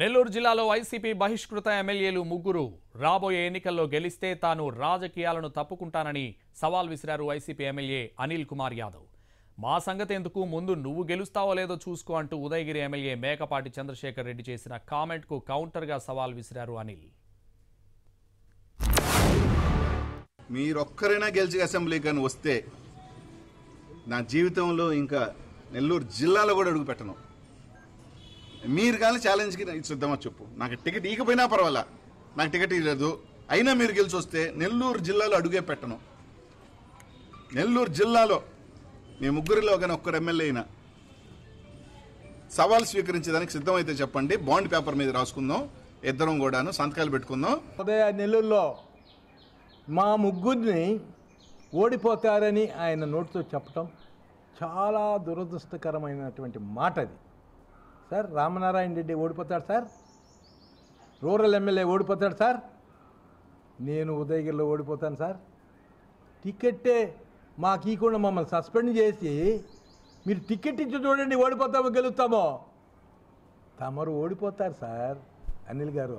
నెల్లూరు జిల్లాలో వైసీపీ బహిష్కృత ఎమ్మెల్యేలు ముగ్గురు రాబోయే ఎన్నికల్లో గెలిస్తే తాను రాజకీయాలను తప్పుకుంటానని సవాల్ విసిరారు వైసీపీ ఎమ్మెల్యే అనిల్ కుమార్ యాదవ్ మా సంగతి ఎందుకు ముందు నువ్వు గెలుస్తావో లేదో చూసుకో అంటూ ఉదయగిరి ఎమ్మెల్యే మేకపాటి చంద్రశేఖర్ రెడ్డి చేసిన కామెంట్కు కౌంటర్గా సవాల్ విసిరారు అనిల్ మీరొక్కరైనా గెలిచి అసెంబ్లీ కానీ వస్తే నా జీవితంలో ఇంకా నెల్లూరు జిల్లాలో కూడా అడుగు పెట్టను మీరు కానీ ఛాలెంజ్కి ఇచ్చిద్దామో చెప్పు నాకు టికెట్ ఇకపోయినా పర్వాలా నాకు టికెట్ ఇవ్వలేదు అయినా మీరు గెలిచి వస్తే నెల్లూరు జిల్లాలో అడుగే పెట్టను నెల్లూరు జిల్లాలో మీ ముగ్గురిలో కానీ ఒక్కరు ఎమ్మెల్యే అయినా సవాల్ స్వీకరించేదానికి సిద్ధమైతే చెప్పండి బాండ్ పేపర్ మీద రాసుకుందాం ఇద్దరం కూడాను సంతకాలు పెట్టుకుందాం అదే నెల్లూరులో మా ముగ్గురిని ఓడిపోతారని ఆయన నోటితో చెప్పటం చాలా దురదృష్టకరమైనటువంటి మాట అది సార్ రామనారాయణ రెడ్డి ఓడిపోతాడు సార్ రూరల్ ఎమ్మెల్యే ఓడిపోతాడు సార్ నేను ఉదయగిరిలో ఓడిపోతాను సార్ టికెట్టే మాకు ఇవ్వకుండా మమ్మల్ని సస్పెండ్ చేసి మీరు టికెట్ ఇచ్చి చూడండి ఓడిపోతామో గెలుస్తామో తమరు ఓడిపోతారు సార్ అనిల్ గారు